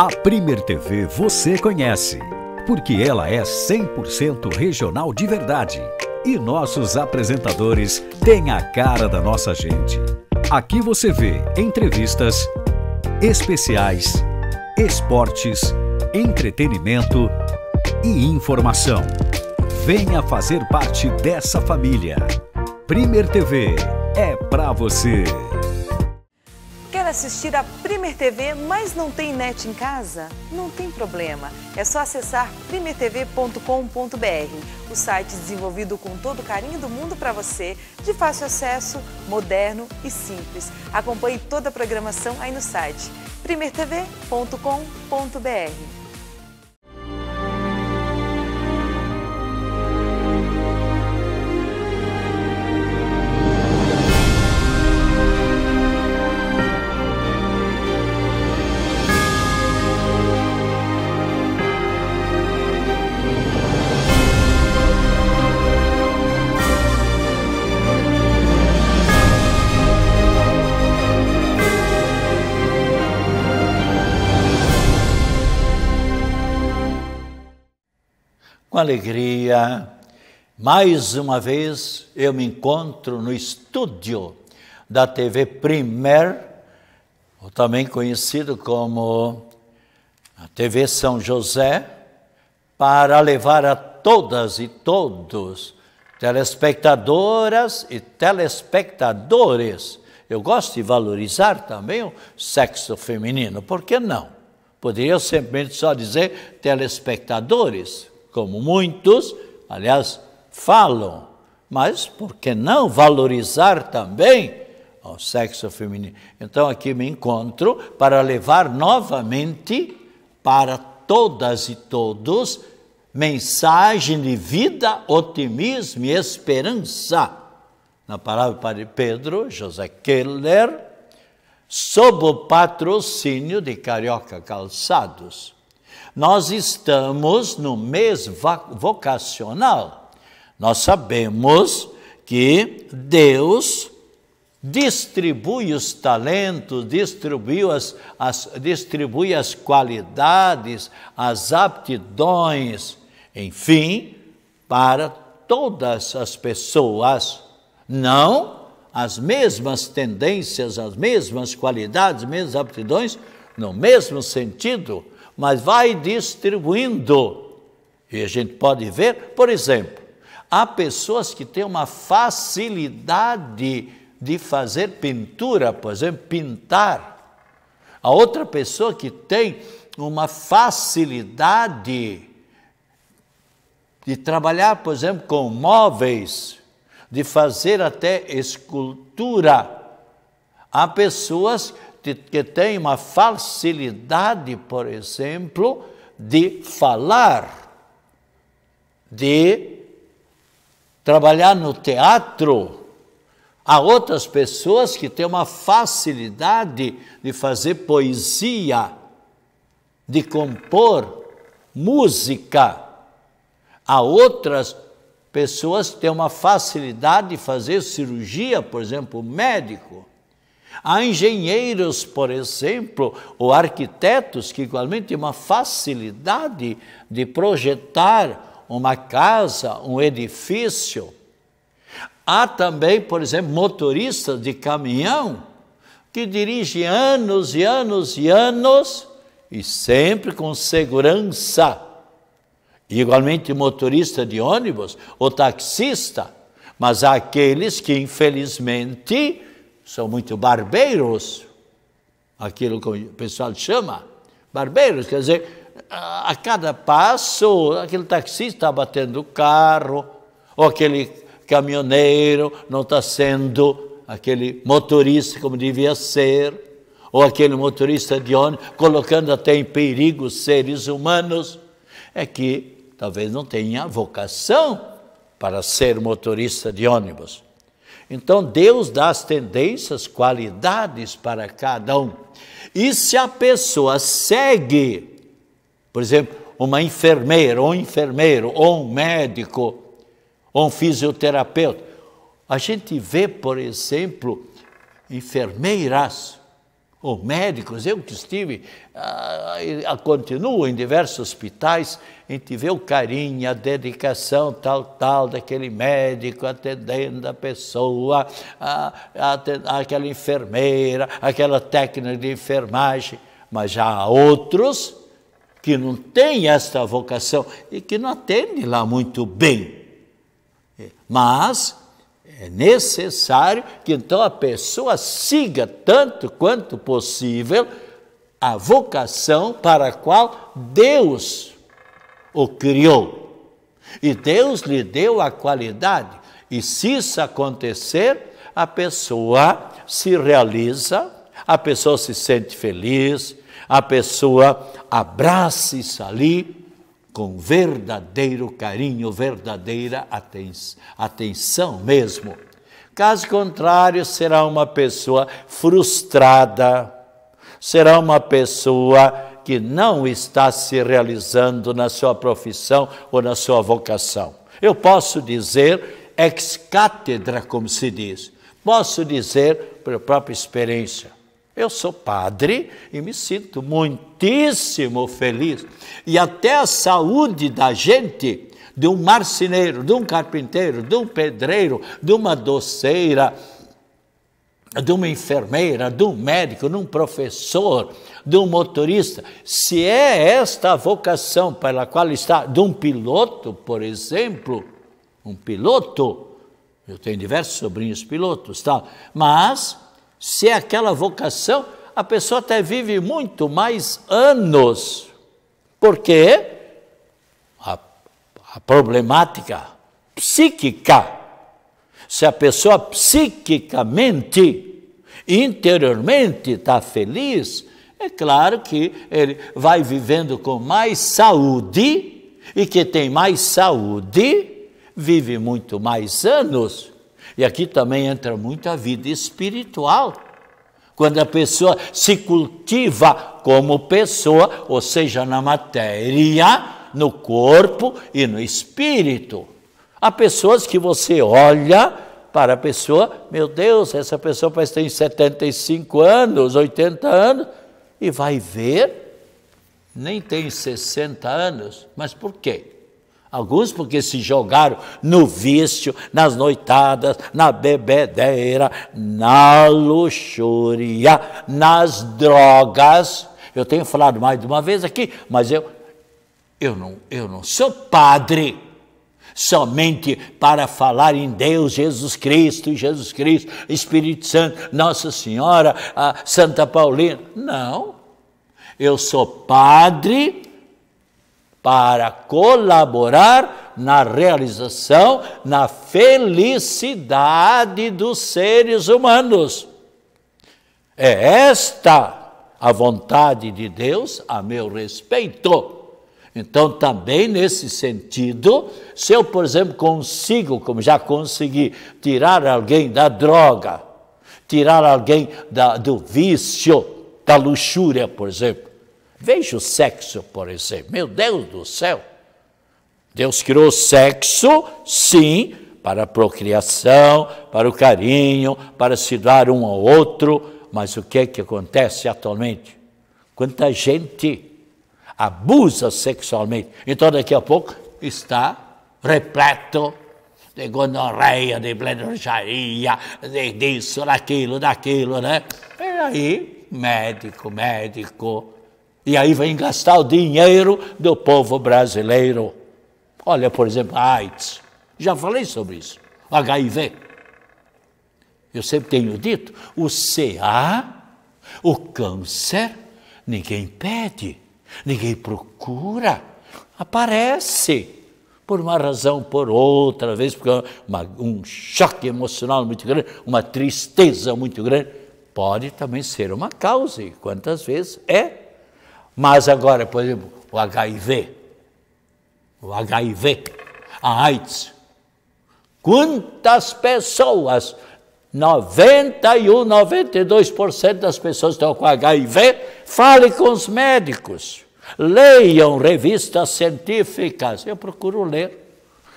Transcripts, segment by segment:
A Primer TV você conhece, porque ela é 100% regional de verdade. E nossos apresentadores têm a cara da nossa gente. Aqui você vê entrevistas, especiais, esportes, entretenimento e informação. Venha fazer parte dessa família. Primer TV é para você assistir a Primer TV, mas não tem net em casa? Não tem problema. É só acessar primertv.com.br, o site desenvolvido com todo o carinho do mundo para você, de fácil acesso, moderno e simples. Acompanhe toda a programação aí no site primertv.com.br. com alegria. Mais uma vez eu me encontro no estúdio da TV Primer, ou também conhecido como a TV São José, para levar a todas e todos, telespectadoras e telespectadores. Eu gosto de valorizar também o sexo feminino, por que não? Poderia simplesmente só dizer telespectadores, como muitos, aliás, falam. Mas por que não valorizar também o sexo feminino? Então aqui me encontro para levar novamente para todas e todos mensagem de vida, otimismo e esperança. Na palavra para Pedro, José Keller, sob o patrocínio de Carioca Calçados nós estamos no mês vocacional. Nós sabemos que Deus distribui os talentos, distribui as, as, distribui as qualidades, as aptidões, enfim, para todas as pessoas, não as mesmas tendências, as mesmas qualidades, mesmas aptidões, no mesmo sentido, mas vai distribuindo. E a gente pode ver, por exemplo, há pessoas que têm uma facilidade de fazer pintura, por exemplo, pintar. A outra pessoa que tem uma facilidade de trabalhar, por exemplo, com móveis, de fazer até escultura. Há pessoas que tem uma facilidade, por exemplo, de falar, de trabalhar no teatro. Há outras pessoas que têm uma facilidade de fazer poesia, de compor música. Há outras pessoas que têm uma facilidade de fazer cirurgia, por exemplo, médico. Há engenheiros, por exemplo, ou arquitetos que igualmente têm uma facilidade de projetar uma casa, um edifício. Há também, por exemplo, motoristas de caminhão que dirigem anos e anos e anos e sempre com segurança. E igualmente motorista de ônibus ou taxista, mas há aqueles que infelizmente são muito barbeiros, aquilo que o pessoal chama, barbeiros, quer dizer, a cada passo, aquele taxista está batendo o carro, ou aquele caminhoneiro não está sendo aquele motorista como devia ser, ou aquele motorista de ônibus, colocando até em perigo os seres humanos, é que talvez não tenha vocação para ser motorista de ônibus. Então Deus dá as tendências, qualidades para cada um. E se a pessoa segue, por exemplo, uma enfermeira, ou um enfermeiro, ou um médico, ou um fisioterapeuta, a gente vê, por exemplo, enfermeiras ou médicos, eu que estive, a, ah, a, continuo em diversos hospitais, a gente vê o carinho, a dedicação tal, tal, daquele médico atendendo a pessoa, a, a, aquela enfermeira, aquela técnica de enfermagem, mas já há outros que não têm esta vocação e que não atendem lá muito bem. É, mas é necessário que então a pessoa siga tanto quanto possível a vocação para a qual Deus o criou. E Deus lhe deu a qualidade. E se isso acontecer, a pessoa se realiza, a pessoa se sente feliz, a pessoa abraça isso ali com verdadeiro carinho, verdadeira aten atenção mesmo. Caso contrário, será uma pessoa frustrada, será uma pessoa que não está se realizando na sua profissão ou na sua vocação. Eu posso dizer ex cátedra, como se diz. Posso dizer pela própria experiência. Eu sou padre e me sinto muitíssimo feliz. E até a saúde da gente, de um marceneiro, de um carpinteiro, de um pedreiro, de uma doceira, de uma enfermeira, de um médico, de um professor, de um motorista, se é esta a vocação pela qual está, de um piloto, por exemplo, um piloto, eu tenho diversos sobrinhos pilotos, tal, mas se é aquela vocação, a pessoa até vive muito mais anos. Porque a, a problemática psíquica, se a pessoa psiquicamente, interiormente está feliz, é claro que ele vai vivendo com mais saúde e que tem mais saúde vive muito mais anos. E aqui também entra muito a vida espiritual. Quando a pessoa se cultiva como pessoa, ou seja, na matéria, no corpo e no espírito. Há pessoas que você olha para a pessoa, meu Deus, essa pessoa parece ter 75 anos, 80 anos, e vai ver, nem tem 60 anos, mas por quê? Alguns porque se jogaram no vício, nas noitadas, na bebedeira, na luxúria, nas drogas. Eu tenho falado mais de uma vez aqui, mas eu, eu, não, eu não sou padre somente para falar em Deus, Jesus Cristo, Jesus Cristo, Espírito Santo, Nossa Senhora, Santa Paulina. Não. Eu sou padre para colaborar na realização, na felicidade dos seres humanos. É esta a vontade de Deus a meu respeito. Então, também nesse sentido, se eu, por exemplo, consigo, como já consegui, tirar alguém da droga, tirar alguém da, do vício, da luxúria, por exemplo, Veja o sexo, por exemplo. Meu Deus do céu! Deus criou o sexo, sim, para a procriação, para o carinho, para se dar um ao outro, mas o que é que acontece atualmente? Quanta gente abusa sexualmente. Então, daqui a pouco, está repleto de gonorreia, de blenurjaria, de disso, daquilo, daquilo, né? E aí, médico, médico, e aí vem gastar o dinheiro do povo brasileiro. Olha, por exemplo, a AIDS. Já falei sobre isso. HIV. Eu sempre tenho dito, o CA, o câncer, ninguém pede, ninguém procura, aparece por uma razão, por outra, vez porque é uma, um choque emocional muito grande, uma tristeza muito grande, pode também ser uma causa, e quantas vezes é mas agora, por exemplo, o HIV, o HIV, a AIDS. Quantas pessoas, 91, 92% das pessoas estão com HIV, fale com os médicos. Leiam revistas científicas. Eu procuro ler.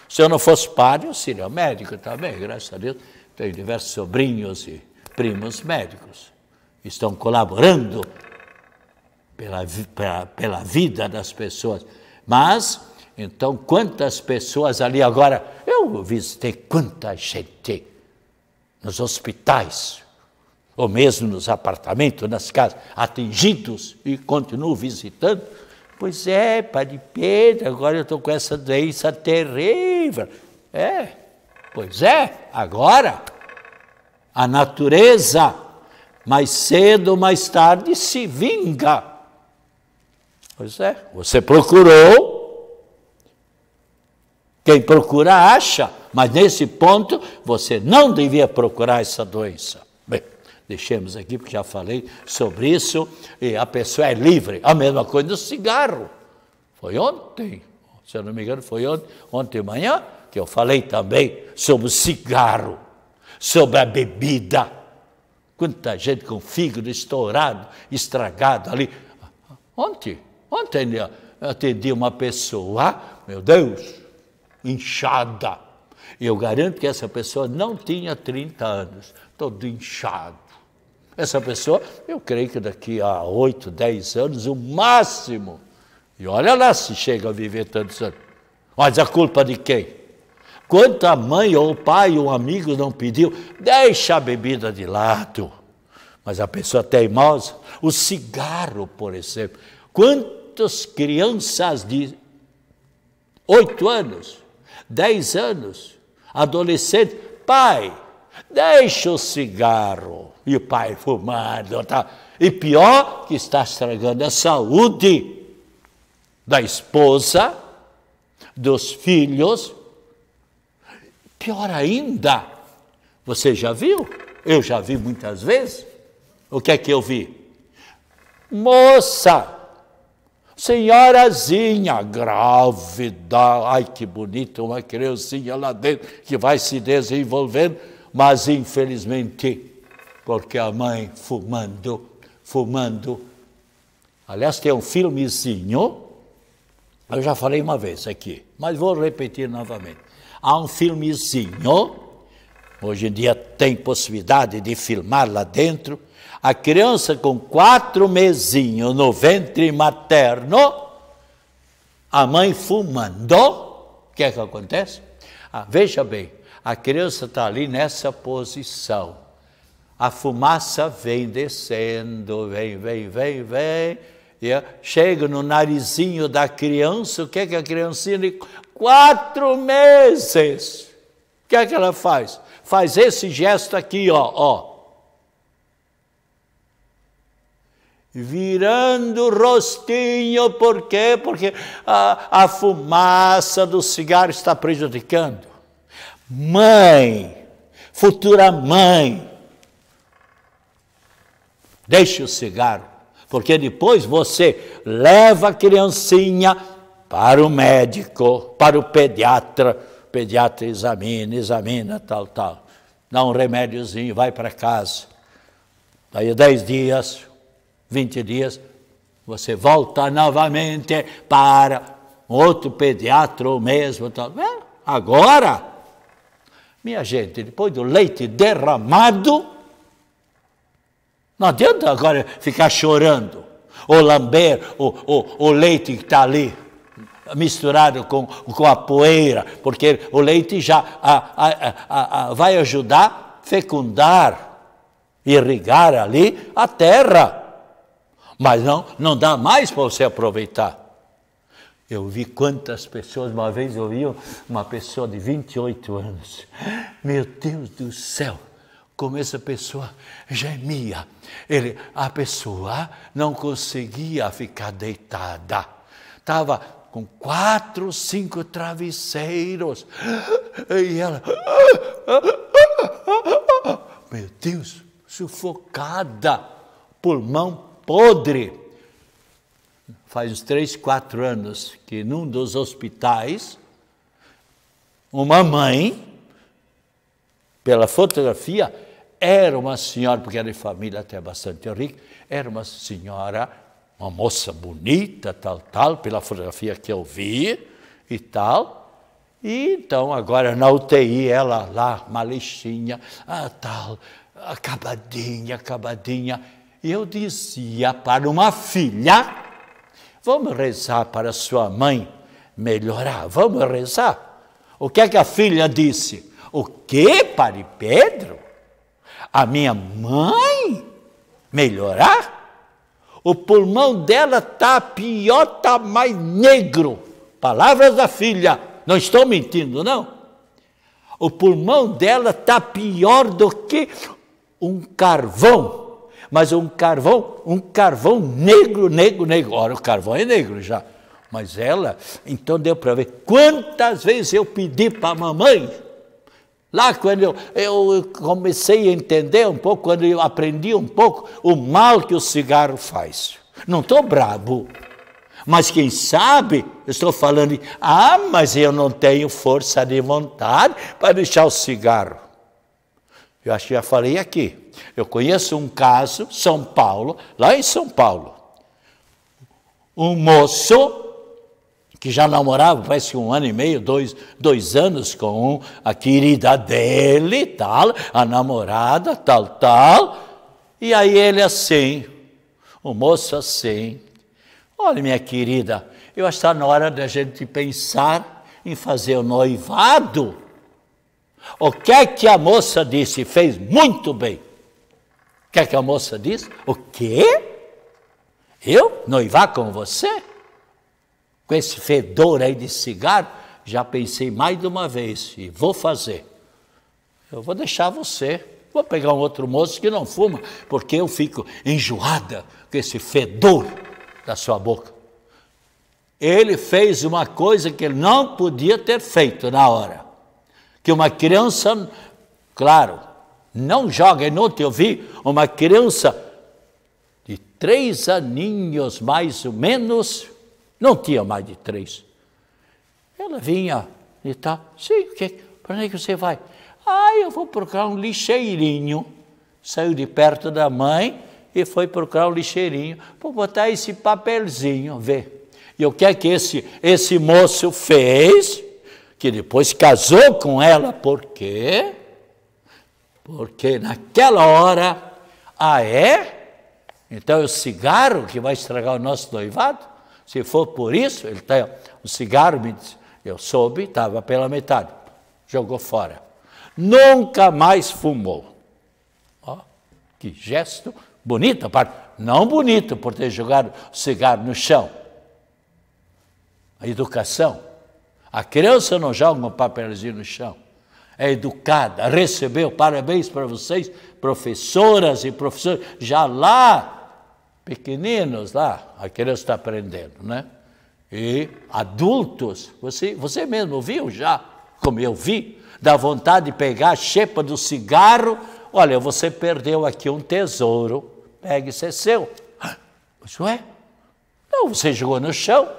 Se eu não fosse padre, eu seria médico também, graças a Deus. Tenho diversos sobrinhos e primos médicos. Estão colaborando pela, pela vida das pessoas. Mas, então, quantas pessoas ali agora. Eu visitei quanta gente nos hospitais, ou mesmo nos apartamentos, nas casas, atingidos e continuo visitando. Pois é, Padre Pedro, agora eu estou com essa doença terrível. É, pois é, agora a natureza, mais cedo ou mais tarde, se vinga Pois é, você procurou. Quem procura, acha. Mas nesse ponto, você não devia procurar essa doença. Bem, deixemos aqui, porque já falei sobre isso. E a pessoa é livre. A mesma coisa do cigarro. Foi ontem, se eu não me engano, foi ontem, ontem de manhã, que eu falei também sobre o cigarro, sobre a bebida. Quanta gente com fígado estourado, estragado ali. Ontem, Ontem atendi uma pessoa, meu Deus, inchada. Eu garanto que essa pessoa não tinha 30 anos, todo inchado. Essa pessoa, eu creio que daqui a 8, 10 anos, o máximo. E olha lá se chega a viver tantos anos. Mas a culpa de quem? Quanto a mãe ou o pai ou um amigo não pediu, deixa a bebida de lado. Mas a pessoa teimosa, o cigarro, por exemplo. Quanto muitas crianças de 8 anos, 10 anos, adolescente, pai, deixa o cigarro. E o pai fumando, tá? E pior que está estragando a saúde da esposa, dos filhos. Pior ainda, você já viu? Eu já vi muitas vezes. O que é que eu vi? Moça, Senhorazinha grávida, ai que bonita, uma criancinha lá dentro que vai se desenvolvendo, mas infelizmente, porque a mãe fumando, fumando. Aliás, tem um filmezinho, eu já falei uma vez aqui, mas vou repetir novamente. Há um filmezinho Hoje em dia tem possibilidade de filmar lá dentro. A criança com quatro mesinhos no ventre materno, a mãe fumando, o que é que acontece? Ah, veja bem, a criança está ali nessa posição. A fumaça vem descendo, vem, vem, vem, vem. e Chega no narizinho da criança, o que é que a criancinha de quatro meses? O que é que ela faz? faz esse gesto aqui, ó, ó. Virando o rostinho, por quê? Porque a, a fumaça do cigarro está prejudicando. Mãe, futura mãe, deixe o cigarro, porque depois você leva a criancinha para o médico, para o pediatra, pediatra examina, examina, tal, tal. Dá um remédiozinho, vai para casa. Daí 10 dias, 20 dias, você volta novamente para outro pediatra ou mesmo. Tal. É, agora, minha gente, depois do leite derramado, não adianta agora ficar chorando ou lamber o, o, o leite que está ali misturado com, com a poeira, porque o leite já a, a, a, vai ajudar a fecundar, irrigar ali a terra. Mas não, não dá mais para você aproveitar. Eu vi quantas pessoas, uma vez eu vi uma pessoa de 28 anos. Meu Deus do céu! como essa pessoa gemia. Ele, a pessoa não conseguia ficar deitada. Estava com quatro, cinco travesseiros. E ela, meu Deus, sufocada, pulmão podre. Faz uns três, quatro anos que num dos hospitais, uma mãe, pela fotografia, era uma senhora, porque era de família até bastante rica, era uma senhora uma moça bonita, tal, tal, pela fotografia que eu vi e tal. E então, agora na UTI, ela lá, malecinha, ah, tal, acabadinha, acabadinha. E eu dizia para uma filha, vamos rezar para sua mãe melhorar, vamos rezar. O que é que a filha disse? O que, Pare Pedro? A minha mãe melhorar? O pulmão dela está está mais negro. Palavras da filha, não estou mentindo, não. O pulmão dela está pior do que um carvão, mas um carvão, um carvão negro, negro, negro. Ora, o carvão é negro já, mas ela, então deu para ver quantas vezes eu pedi para a mamãe Lá, quando eu, eu comecei a entender um pouco, quando eu aprendi um pouco o mal que o cigarro faz. Não estou brabo, mas quem sabe, estou falando, ah, mas eu não tenho força de vontade para deixar o cigarro. Eu acho que já falei aqui. Eu conheço um caso, São Paulo, lá em São Paulo. Um moço que já namorava, parece que um ano e meio, dois, dois anos com a querida dele, tal, a namorada, tal, tal. E aí ele assim, o moço assim, olha minha querida, eu acho que está na hora da gente pensar em fazer o noivado. O que é que a moça disse? Fez muito bem. O que é que a moça disse? O quê? Eu noivar com você? com esse fedor aí de cigarro, já pensei mais de uma vez, e vou fazer. Eu vou deixar você. Vou pegar um outro moço que não fuma, porque eu fico enjoada com esse fedor da sua boca. Ele fez uma coisa que ele não podia ter feito na hora. Que uma criança, claro, não joga. E ontem eu vi uma criança de três aninhos mais ou menos, não tinha mais de três. Ela vinha e tal. Sim, o que? Para onde é que você vai? Ah, eu vou procurar um lixeirinho. Saiu de perto da mãe e foi procurar um lixeirinho. Vou botar esse papelzinho, vê. E o que é que esse, esse moço fez? Que depois casou com ela, por quê? Porque naquela hora, ah é? Então é o cigarro que vai estragar o nosso noivado? Se for por isso, ele tem um cigarro, me disse, eu soube, estava pela metade, jogou fora. Nunca mais fumou. Ó, que gesto bonito, parte. Não bonito por ter jogado o cigarro no chão. A educação. A criança não joga um papelzinho no chão. É educada, recebeu parabéns para vocês, professoras e professores, já lá pequeninos lá, aqueles está aprendendo, né? E adultos, você, você mesmo viu já, como eu vi, da vontade de pegar a chepa do cigarro, olha, você perdeu aqui um tesouro, pegue, isso é seu. Isso é? Não, você jogou no chão,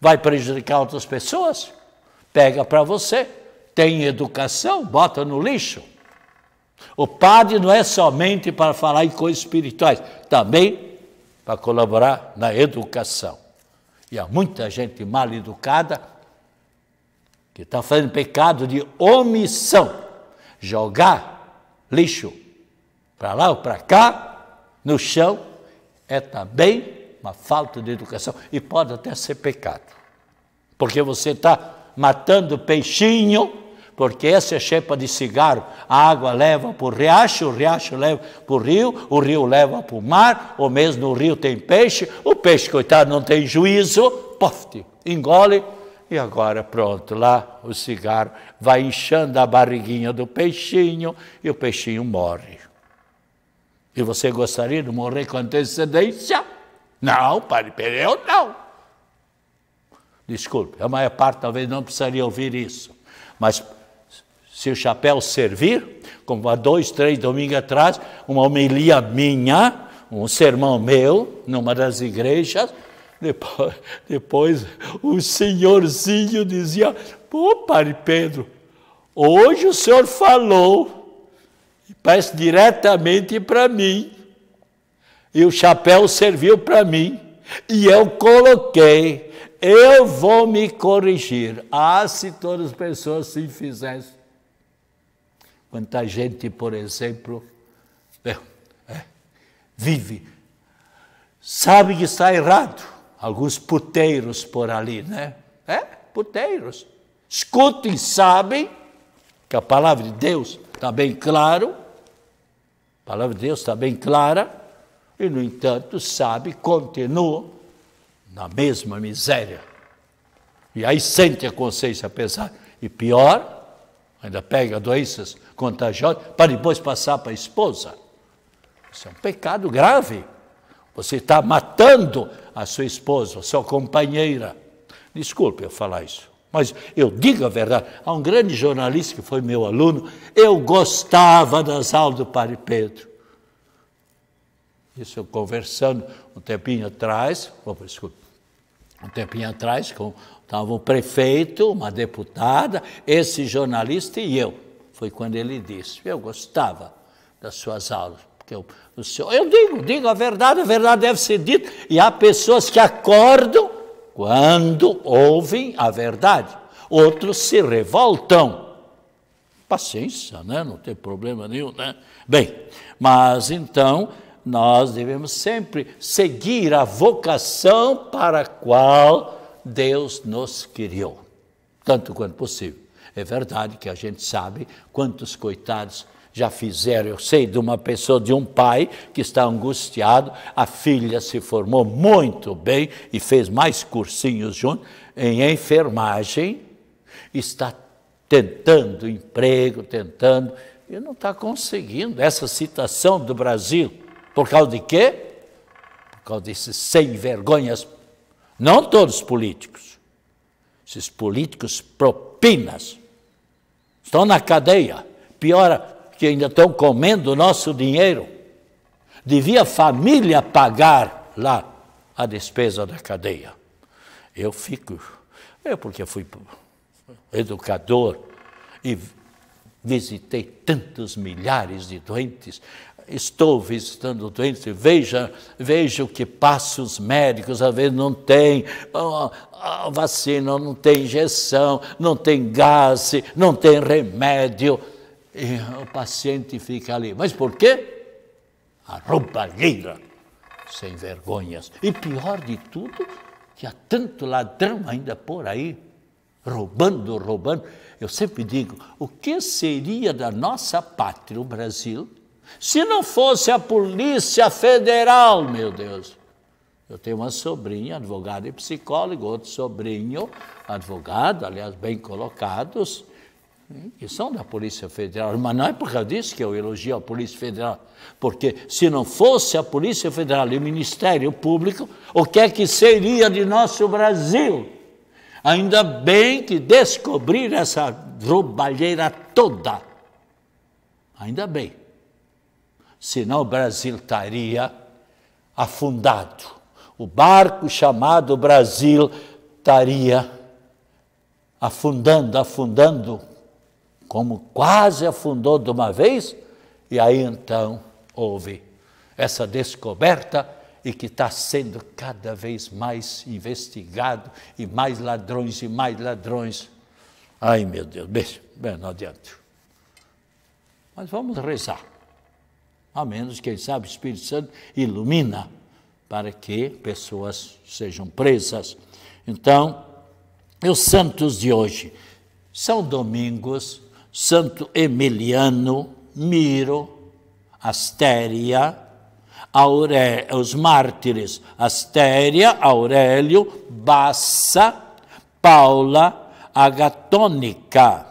vai prejudicar outras pessoas, pega para você, tem educação, bota no lixo. O padre não é somente para falar em coisas espirituais, também para colaborar na educação. E há muita gente mal educada que está fazendo pecado de omissão jogar lixo para lá ou para cá, no chão, é também uma falta de educação e pode até ser pecado, porque você está matando peixinho porque essa chepa de cigarro, a água leva para o riacho, o riacho leva para o rio, o rio leva para o mar, ou mesmo no rio tem peixe, o peixe, coitado, não tem juízo, pofte, engole, e agora pronto, lá o cigarro vai inchando a barriguinha do peixinho e o peixinho morre. E você gostaria de morrer com antecedência? Não, padre, eu não. Desculpe, a maior parte talvez não precisaria ouvir isso, mas se o chapéu servir, como há dois, três domingos atrás, uma homilia minha, um sermão meu, numa das igrejas, depois, depois o senhorzinho dizia, pô, padre Pedro, hoje o senhor falou, parece diretamente para mim, e o chapéu serviu para mim, e eu coloquei, eu vou me corrigir. Ah, se todas as pessoas se assim fizessem. Quanta gente, por exemplo, é, é, vive, sabe que está errado. Alguns puteiros por ali, né? É, puteiros. Escutem, sabem que a palavra de Deus está bem claro, a palavra de Deus está bem clara, e, no entanto, sabe, continua na mesma miséria. E aí sente a consciência pesada. E pior, ainda pega doenças contagiosa, para depois passar para a esposa. Isso é um pecado grave. Você está matando a sua esposa, a sua companheira. Desculpe eu falar isso, mas eu digo a verdade. Há um grande jornalista que foi meu aluno, eu gostava das aulas do Padre Pedro. Isso eu conversando um tempinho atrás, desculpe, um tempinho atrás, com, estava o prefeito, uma deputada, esse jornalista e eu foi quando ele disse: Eu gostava das suas aulas. Porque eu, o senhor, eu digo, digo a verdade, a verdade deve ser dita. E há pessoas que acordam quando ouvem a verdade, outros se revoltam. Paciência, né? não tem problema nenhum. Né? Bem, mas então nós devemos sempre seguir a vocação para a qual Deus nos criou, tanto quanto possível. É verdade que a gente sabe quantos coitados já fizeram. Eu sei de uma pessoa, de um pai que está angustiado, a filha se formou muito bem e fez mais cursinhos junto em enfermagem, está tentando emprego, tentando, e não está conseguindo essa situação do Brasil. Por causa de quê? Por causa desses sem vergonhas, não todos políticos, esses políticos propinas Estão na cadeia. Pior que ainda estão comendo o nosso dinheiro. Devia a família pagar lá a despesa da cadeia. Eu fico, eu porque fui educador e visitei tantos milhares de doentes, estou visitando o doente, veja, veja o que passa os médicos, às vezes não tem oh, oh, vacina, não tem injeção, não tem gás, não tem remédio. E o paciente fica ali. Mas por quê? A roubalheira, sem vergonhas. E pior de tudo, que há tanto ladrão ainda por aí, roubando, roubando. Eu sempre digo, o que seria da nossa pátria, o Brasil, se não fosse a Polícia Federal, meu Deus. Eu tenho uma sobrinha, advogada e psicóloga, outro sobrinho, advogado, aliás, bem colocados, que são da Polícia Federal. Mas não é por causa disso que eu elogio a Polícia Federal. Porque se não fosse a Polícia Federal e o Ministério Público, o que é que seria de nosso Brasil? Ainda bem que descobrir essa roubalheira toda. Ainda bem senão o Brasil estaria afundado. O barco chamado Brasil estaria afundando, afundando, como quase afundou de uma vez, e aí então houve essa descoberta e que está sendo cada vez mais investigado e mais ladrões e mais ladrões. Ai meu Deus, bem, não adianta. Mas vamos rezar a menos, quem sabe, o Espírito Santo ilumina para que pessoas sejam presas. Então, os santos de hoje são Domingos, Santo Emiliano, Miro, Astéria, Auré, os mártires Astéria, Aurélio, Bassa, Paula, Agatônica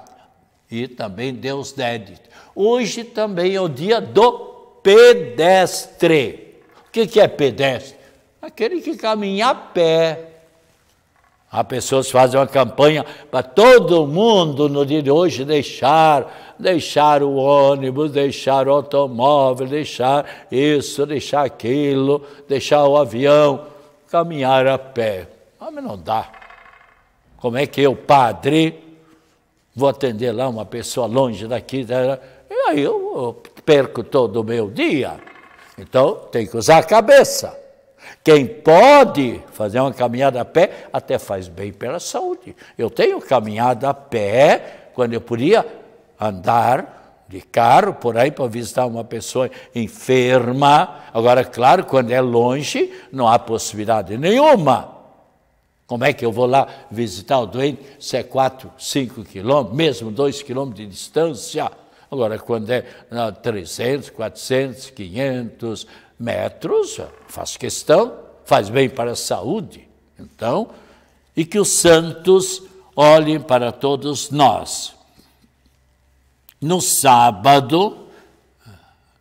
e também Deus Dédito. Hoje também é o dia do pedestre. O que, que é pedestre? Aquele que caminha a pé. Há pessoas fazem uma campanha para todo mundo no dia de hoje deixar, deixar o ônibus, deixar o automóvel, deixar isso, deixar aquilo, deixar o avião, caminhar a pé. Ah, mas não dá. Como é que eu, padre, vou atender lá uma pessoa longe daqui? E aí eu, eu perco todo o meu dia. Então, tem que usar a cabeça. Quem pode fazer uma caminhada a pé, até faz bem pela saúde. Eu tenho caminhado a pé quando eu podia andar de carro por aí para visitar uma pessoa enferma. Agora, claro, quando é longe, não há possibilidade nenhuma. Como é que eu vou lá visitar o doente se é 4, 5 quilômetros, mesmo 2 quilômetros de distância? Agora, quando é não, 300, 400, 500 metros, faz questão, faz bem para a saúde. Então, e que os santos olhem para todos nós. No sábado,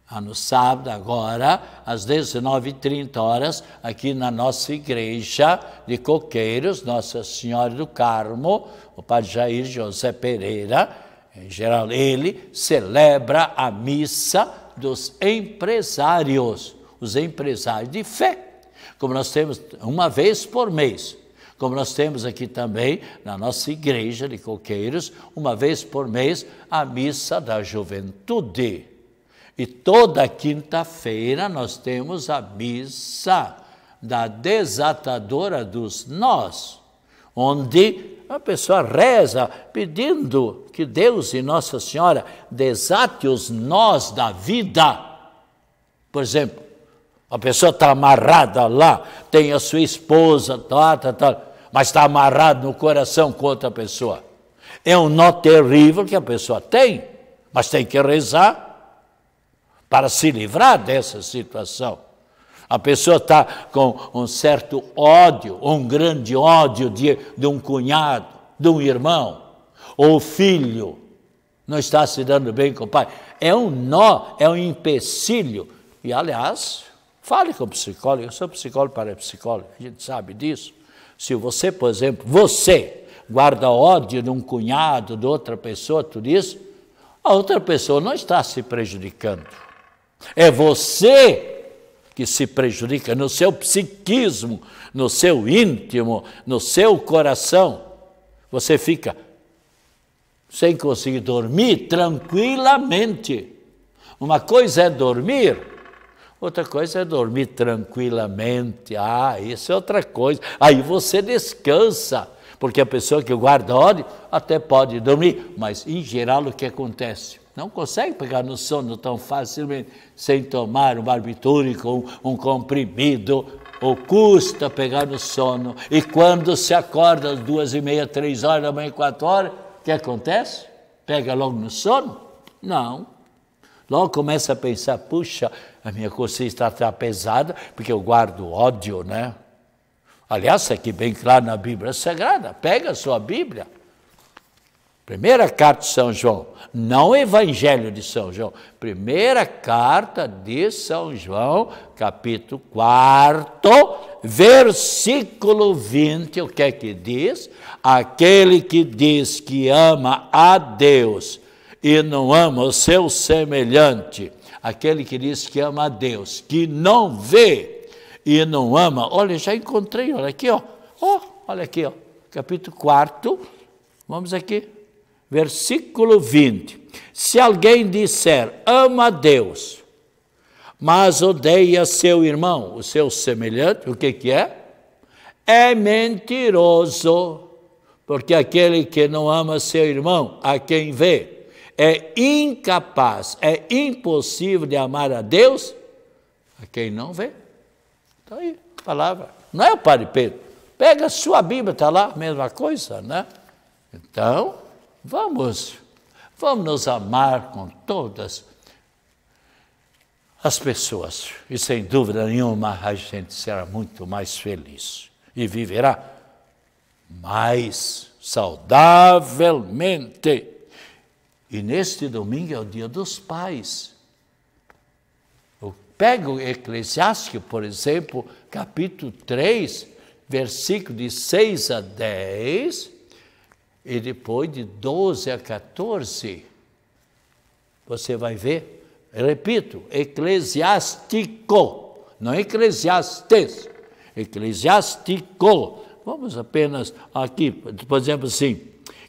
ah, no sábado agora, às 19h30 horas, aqui na nossa igreja de Coqueiros, Nossa Senhora do Carmo, o padre Jair José Pereira, em geral, ele celebra a missa dos empresários, os empresários de fé, como nós temos uma vez por mês. Como nós temos aqui também na nossa igreja de coqueiros, uma vez por mês, a missa da juventude. E toda quinta-feira nós temos a missa da desatadora dos nós, onde a pessoa reza pedindo que Deus e Nossa Senhora desate os nós da vida. Por exemplo, a pessoa está amarrada lá, tem a sua esposa, tá, tá, tá, mas está amarrado no coração com outra pessoa. É um nó terrível que a pessoa tem, mas tem que rezar para se livrar dessa situação. A pessoa está com um certo ódio, um grande ódio de, de um cunhado, de um irmão, ou filho, não está se dando bem com o pai. É um nó, é um empecilho. E, aliás, fale com o psicólogo, eu sou psicólogo para psicólogo, a gente sabe disso. Se você, por exemplo, você guarda ódio de um cunhado, de outra pessoa, tudo isso, a outra pessoa não está se prejudicando. É você que se prejudica no seu psiquismo, no seu íntimo, no seu coração. Você fica sem conseguir dormir tranquilamente. Uma coisa é dormir, outra coisa é dormir tranquilamente. Ah, isso é outra coisa. Aí você descansa, porque a pessoa que guarda ódio até pode dormir, mas em geral o que acontece? Não consegue pegar no sono tão facilmente sem tomar um barbitúrico, um, um comprimido, ou custa pegar no sono. E quando se acorda às duas e meia, três horas da manhã, quatro horas, o que acontece? Pega logo no sono? Não. Logo começa a pensar, puxa, a minha consciência está tá pesada, porque eu guardo ódio, né? Aliás, é que bem claro na Bíblia Sagrada. Pega a sua Bíblia, Primeira carta de São João, não Evangelho de São João. Primeira carta de São João, capítulo 4, versículo 20. O que é que diz? Aquele que diz que ama a Deus e não ama o seu semelhante, aquele que diz que ama a Deus, que não vê e não ama. Olha, já encontrei, olha aqui, ó. Oh, olha aqui, ó. Capítulo 4. Vamos aqui. Versículo 20. Se alguém disser, ama a Deus, mas odeia seu irmão, o seu semelhante, o que, que é? É mentiroso, porque aquele que não ama seu irmão, a quem vê, é incapaz, é impossível de amar a Deus, a quem não vê. Está então aí, palavra. Não é o Padre Pedro. Pega a sua Bíblia, está lá, mesma coisa, né? Então, Vamos, vamos nos amar com todas as pessoas. E sem dúvida nenhuma a gente será muito mais feliz e viverá mais saudavelmente. E neste domingo é o dia dos pais. Pega pego Eclesiástico, por exemplo, capítulo 3, versículo de 6 a 10 e depois de 12 a 14, você vai ver, repito, eclesiástico, não eclesiastes, eclesiástico. Vamos apenas aqui, por exemplo, assim.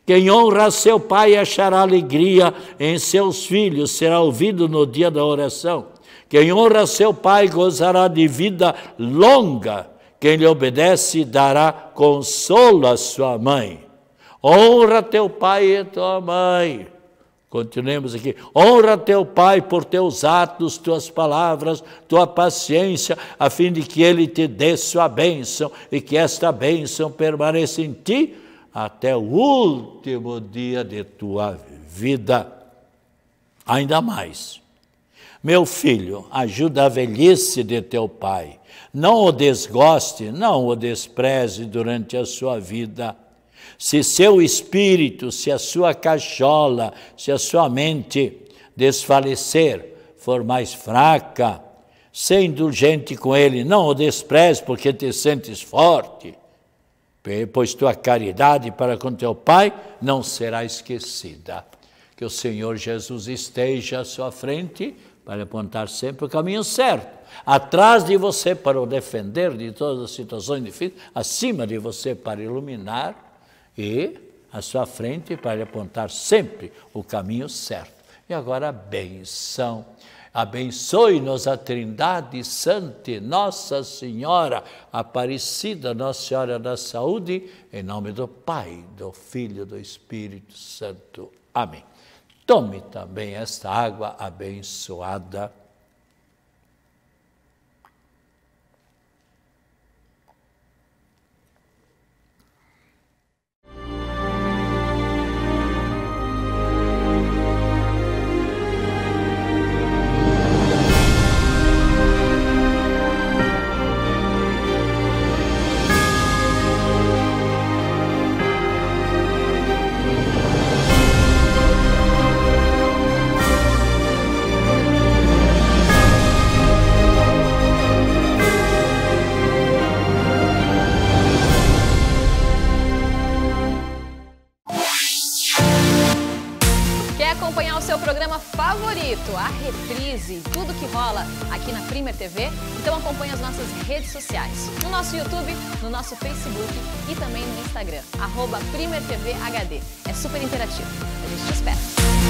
Quem honra seu pai achará alegria em seus filhos, será ouvido no dia da oração. Quem honra seu pai gozará de vida longa. Quem lhe obedece dará consolo à sua mãe. Honra teu pai e tua mãe. Continuemos aqui. Honra teu pai por teus atos, tuas palavras, tua paciência, a fim de que ele te dê sua bênção e que esta bênção permaneça em ti até o último dia de tua vida. Ainda mais. Meu filho, ajuda a velhice de teu pai. Não o desgoste, não o despreze durante a sua vida se seu espírito, se a sua cachola, se a sua mente desfalecer, for mais fraca, ser indulgente com ele, não o despreze porque te sentes forte, pois tua caridade para com teu Pai não será esquecida. Que o Senhor Jesus esteja à sua frente para apontar sempre o caminho certo, atrás de você para o defender de todas as situações difíceis, acima de você para iluminar e à sua frente para lhe apontar sempre o caminho certo. E agora a benção. Abençoe-nos a Trindade Santa, Nossa Senhora Aparecida, Nossa Senhora da Saúde, em nome do Pai, do Filho e do Espírito Santo. Amém. Tome também esta água abençoada seu programa favorito, a reprise, tudo que rola aqui na Primer TV. Então acompanhe as nossas redes sociais, no nosso YouTube, no nosso Facebook e também no Instagram, arroba Primer TV HD. É super interativo. A gente te espera.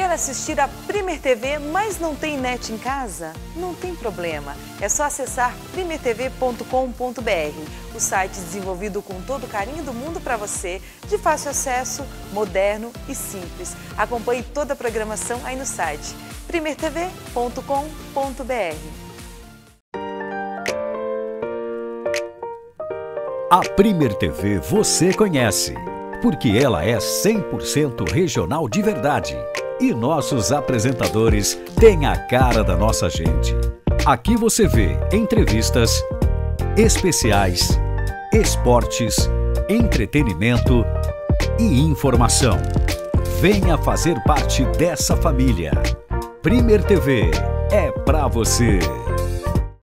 Quer assistir a Primer TV, mas não tem net em casa? Não tem problema. É só acessar primertv.com.br, o site é desenvolvido com todo o carinho do mundo para você, de fácil acesso, moderno e simples. Acompanhe toda a programação aí no site primertv.com.br. A Primer TV você conhece, porque ela é 100% regional de verdade e nossos apresentadores têm a cara da nossa gente. Aqui você vê entrevistas, especiais, esportes, entretenimento e informação. Venha fazer parte dessa família. Primeiro TV é para você.